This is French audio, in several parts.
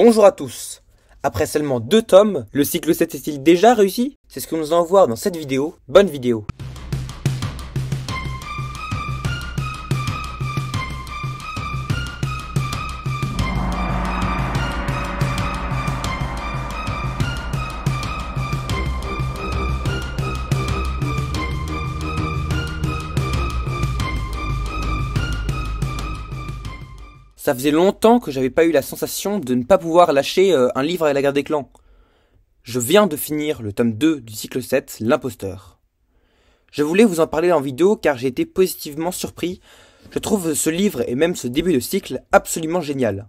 Bonjour à tous Après seulement deux tomes, le cycle 7 est-il déjà réussi C'est ce que nous allons voir dans cette vidéo. Bonne vidéo Ça faisait longtemps que j'avais pas eu la sensation de ne pas pouvoir lâcher euh, un livre à la guerre des clans. Je viens de finir le tome 2 du cycle 7, L'imposteur. Je voulais vous en parler en vidéo car j'ai été positivement surpris. Je trouve ce livre et même ce début de cycle absolument génial.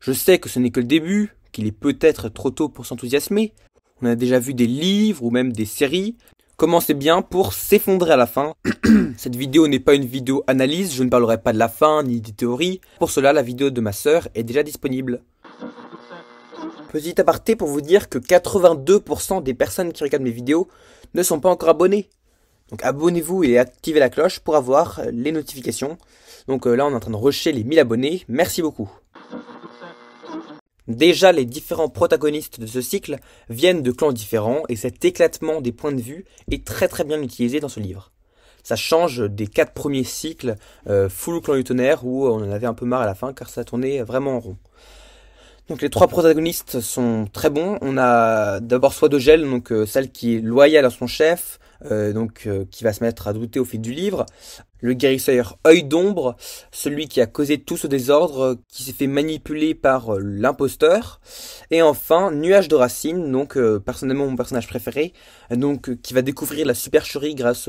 Je sais que ce n'est que le début, qu'il est peut-être trop tôt pour s'enthousiasmer. On a déjà vu des livres ou même des séries, Commencez bien pour s'effondrer à la fin. Cette vidéo n'est pas une vidéo analyse, je ne parlerai pas de la fin ni des théories. Pour cela, la vidéo de ma sœur est déjà disponible. Petit aparté pour vous dire que 82% des personnes qui regardent mes vidéos ne sont pas encore abonnées. Donc abonnez-vous et activez la cloche pour avoir les notifications. Donc euh, là on est en train de rusher les 1000 abonnés, merci beaucoup. Déjà, les différents protagonistes de ce cycle viennent de clans différents et cet éclatement des points de vue est très très bien utilisé dans ce livre. Ça change des quatre premiers cycles euh, full clan lutonnaire où on en avait un peu marre à la fin car ça tournait vraiment en rond. Donc les trois protagonistes sont très bons. On a d'abord soit Dogel, donc euh, celle qui est loyale à son chef, euh, donc euh, qui va se mettre à douter au fil du livre le guérisseur œil d'ombre, celui qui a causé tout ce désordre, qui s'est fait manipuler par euh, l'imposteur, et enfin nuage de racines, donc euh, personnellement mon personnage préféré, donc euh, qui va découvrir la supercherie grâce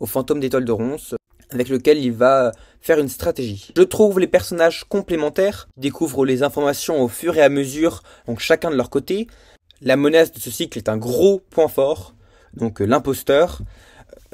au fantôme d'étoile de ronce avec lequel il va faire une stratégie. Je trouve les personnages complémentaires, découvrent les informations au fur et à mesure, donc chacun de leur côté. La menace de ce cycle est un gros point fort, donc l'imposteur,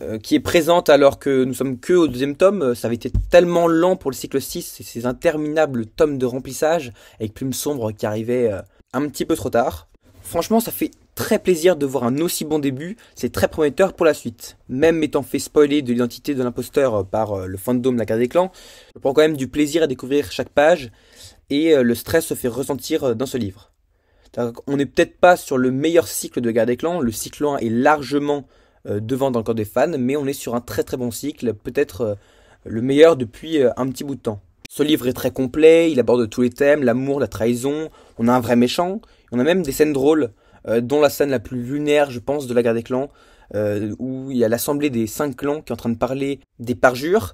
euh, qui est présente alors que nous sommes que au deuxième tome. Euh, ça avait été tellement lent pour le cycle 6 et ces interminables tomes de remplissage avec plumes sombres qui arrivaient euh, un petit peu trop tard. Franchement, ça fait très plaisir de voir un aussi bon début, c'est très prometteur pour la suite. Même étant fait spoiler de l'identité de l'imposteur par le fandom de la Garde des clans, je prends quand même du plaisir à découvrir chaque page et le stress se fait ressentir dans ce livre. On n'est peut-être pas sur le meilleur cycle de la guerre des clans, le cycle 1 est largement euh, devant encore des fans, mais on est sur un très très bon cycle, peut-être euh, le meilleur depuis euh, un petit bout de temps. Ce livre est très complet, il aborde tous les thèmes, l'amour, la trahison, on a un vrai méchant, on a même des scènes drôles, dont la scène la plus lunaire, je pense, de la guerre des clans, où il y a l'assemblée des cinq clans qui est en train de parler des parjures,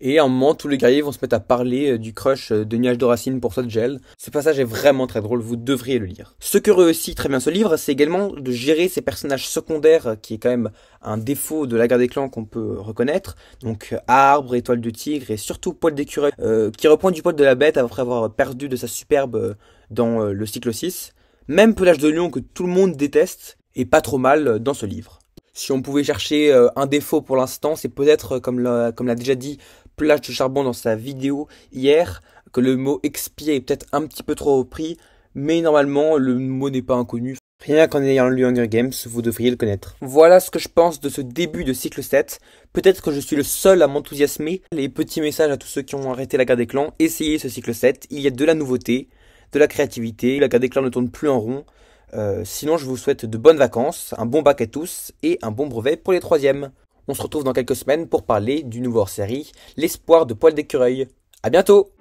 et à un moment, tous les guerriers vont se mettre à parler euh, du crush euh, de Nuage de Racine pour gel. Ce passage est vraiment très drôle, vous devriez le lire. Ce que réussit très bien ce livre, c'est également de gérer ces personnages secondaires, euh, qui est quand même un défaut de la guerre des clans qu'on peut reconnaître. Donc Arbre, Étoile de Tigre et surtout Poil d'écureuil, qui reprend du poil de la bête après avoir perdu de sa superbe dans le cycle 6. Même Pelage de Lion que tout le monde déteste, est pas trop mal dans ce livre. Si on pouvait chercher euh, un défaut pour l'instant, c'est peut-être, euh, comme l'a, comme l'a déjà dit Plage de Charbon dans sa vidéo hier, que le mot expier est peut-être un petit peu trop repris, mais normalement le mot n'est pas inconnu. Rien qu'en ayant lu Hunger Games, vous devriez le connaître. Voilà ce que je pense de ce début de cycle 7. Peut-être que je suis le seul à m'enthousiasmer. Les petits messages à tous ceux qui ont arrêté la guerre des clans, essayez ce cycle 7, il y a de la nouveauté, de la créativité, la guerre des clans ne tourne plus en rond. Euh, sinon, je vous souhaite de bonnes vacances, un bon bac à tous et un bon brevet pour les troisièmes. On se retrouve dans quelques semaines pour parler du nouveau hors-série L'espoir de poil d'écureuil. À bientôt